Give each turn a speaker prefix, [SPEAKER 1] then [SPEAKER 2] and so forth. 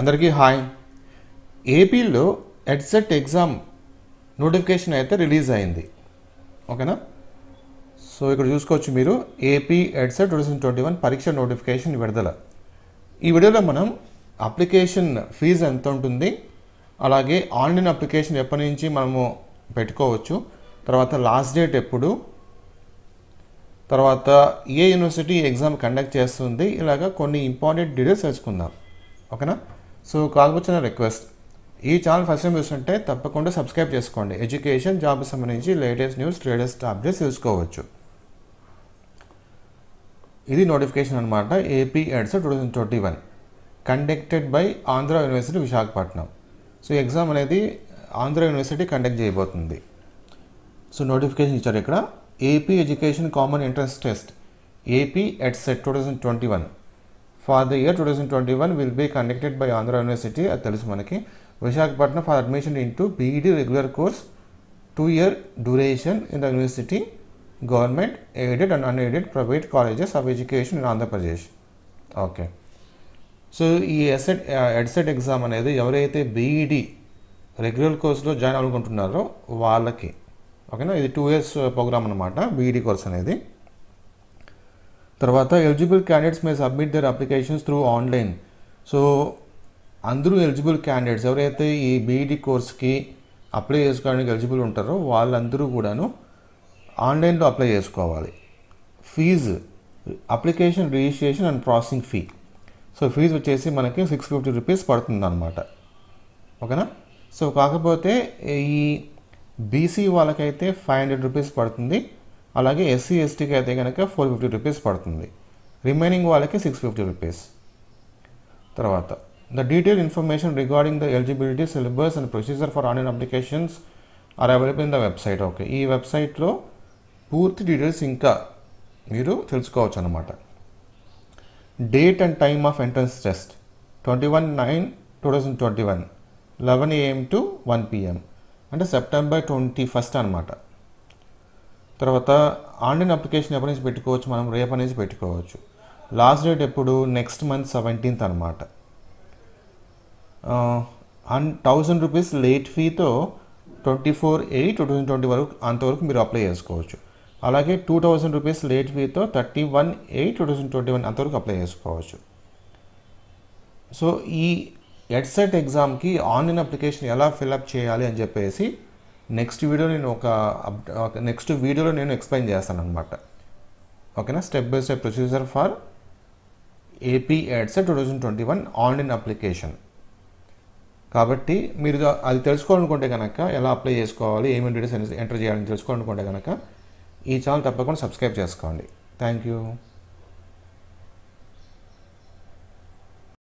[SPEAKER 1] అందరికీ హాయ్ ఏపీలో EdCET exam notification అయితే రిలీజ్ అయింది ఓకేనా సో ఇక్కడ చూసుకోవచ్చు మీరు AP EdCET two thousand twenty one పరీక్ష నోటిఫికేషన్ విడుదల ఈ వీడియోలో మనం అప్లికేషన్ ఫీజు ఎంత ఉంటుంది అలాగే ఆన్లైన్ అప్లికేషన్ ఎప్పటి నుంచి మనము పెట్టుకోవచ్చు తర్వాత లాస్ట్ డేట్ ఎప్పుడు తర్వాత ఏ యూనివర్సిటీ ఎగ్జామ్ కండక్ట్ చేస్తుంది ఇలాగ కొన్ని ఇంపార్టెంట్ డీటెయిల్స్ తెలుసుకుందాం ఓకేనా సో కాల్ వచ్చిన రిక్వెస్ట్ ఈ ఛానల్ ఫస్ట్ టైం చూస్తుంటే తప్పకుండా సబ్స్క్రైబ్ చేసుకోండి ఎడ్యుకేషన్ జాబ్ సంబంధించి లేటెస్ట్ న్యూస్ లేటెస్ట్ అప్డేట్స్ తెలుసుకోవచ్చు ఇది నోటిఫికేషన్ అనమాట AP EdCET two thousand twenty one conducted by Andhra university Visakhapatnam so exam అనేది ఆంధ్ర యూనివర్సిటీ కండక్ట్ చేయబోతుంది సో నోటిఫికేషన్ ఇచ్చారు ఇక్కడ AP education common entrance test AP EdCET two thousand twenty one for the year two thousand twenty one will be conducted by Andhra university అది తెలుసు మనకి Visakhapatnam for admission into BEd regular course two year duration in the university government aided and unaided private colleges of education in Andhra Pradesh okay so ఈ ECET EdCET exam అనేది ఎవరైతే BEd regular కోర్సులో join అవ్వాలనుకుంటున్నారో వాళ్ళకి ఓకేనా ఇది టూ ఇయర్స్ ప్రోగ్రామ్ అనమాట BEd course అనేది తర్వాత eligible candidates may submit their applications through online so అందరూ ఎలిజిబుల్ క్యాండిడేట్స్ ఎవరైతే ఈ బీఈడి కోర్స్కి అప్లై చేసుకోవడానికి ఎలిజిబుల్ ఉంటారో వాళ్ళందరూ కూడాను ఆన్లైన్లో అప్లై చేసుకోవాలి fees application registration and processing fee so fees వచ్చేసి మనకి సిక్స్ ఫిఫ్టీ రూపీస్ పడుతుంది అనమాట ఓకేనా సో కాకపోతే ఈ బీసీ వాళ్ళకైతే ఫైవ్ హండ్రెడ్ రూపీస్ పడుతుంది అలాగే ఎస్సీ ఎస్టీకి అయితే కనుక ఫోర్ ఫిఫ్టీ రూపీస్ పడుతుంది రిమైనింగ్ వాళ్ళకి సిక్స్ ఫిఫ్టీ రూపీస్ తర్వాత the detail information regarding the eligibility syllabus and procedure for online applications are available in the website okay ఈ వెబ్సైట్లో పూర్తి డీటెయిల్స్ ఇంకా మీరు తెలుసుకోవచ్చు అనమాట date and time of entrance test twenty one nine two thousand twenty one eleven AM to one PM అంటే September twenty first అనమాట తర్వాత ఆన్లైన్ అప్లికేషన్ ఎప్పటి నుంచి పెట్టుకోవచ్చు మనం రేపటి నుంచి పెట్టుకోవచ్చు లాస్ట్ డేట్ ఎప్పుడు నెక్స్ట్ మంత్ సెవెంటీన్త్ అనమాట అండ్ థౌజండ్ రూపీస్ లేట్ ఫీతో twenty four eight two thousand twenty వరకు అంతవరకు మీరు అప్లై చేసుకోవచ్చు అలాగే టూ థౌజండ్ రూపీస్ లేట్ ఫీతో thirty one eight two thousand twenty one అంతవరకు అప్లై చేసుకోవచ్చు సో ఈ ఎడ్సెట్ ఎగ్జామ్కి ఆన్లైన్ అప్లికేషన్ ఎలా ఫిల్అప్ చేయాలి అని చెప్పేసి నెక్స్ట్ వీడియో నేను ఒక నెక్స్ట్ వీడియోలో నేను ఎక్స్ప్లెయిన్ చేస్తాను అనమాట ఓకేనా step by step procedure for AP EdCET two thousand twenty one online application కాబట్టి మీరు అది తెలుసుకోవాలనుకుంటే కనుక ఎలా అప్లై చేసుకోవాలి ఏమేమి డీటెయిల్స్ ఎంటర్ చేయాలని తెలుసుకోవాలనుకుంటే కనుక ఈ ఛానల్ తప్పకుండా సబ్స్క్రైబ్ చేసుకోండి థ్యాంక్ యూ